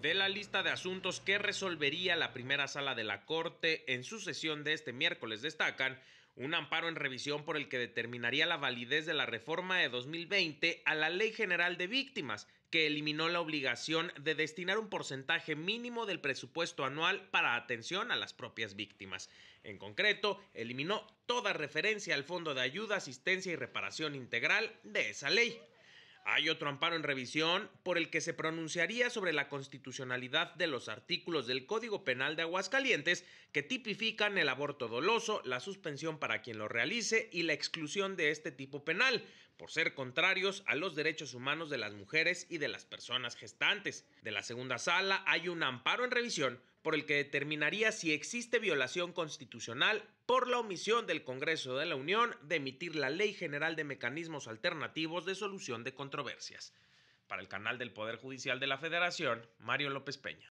de la lista de asuntos que resolvería la primera sala de la Corte en su sesión de este miércoles destacan un amparo en revisión por el que determinaría la validez de la reforma de 2020 a la Ley General de Víctimas, que eliminó la obligación de destinar un porcentaje mínimo del presupuesto anual para atención a las propias víctimas. En concreto, eliminó toda referencia al Fondo de Ayuda, Asistencia y Reparación Integral de esa ley. Hay otro amparo en revisión por el que se pronunciaría sobre la constitucionalidad de los artículos del Código Penal de Aguascalientes que tipifican el aborto doloso, la suspensión para quien lo realice y la exclusión de este tipo penal, por ser contrarios a los derechos humanos de las mujeres y de las personas gestantes. De la segunda sala hay un amparo en revisión por el que determinaría si existe violación constitucional por la omisión del Congreso de la Unión de emitir la Ley General de Mecanismos Alternativos de Solución de Controversias. Para el canal del Poder Judicial de la Federación, Mario López Peña.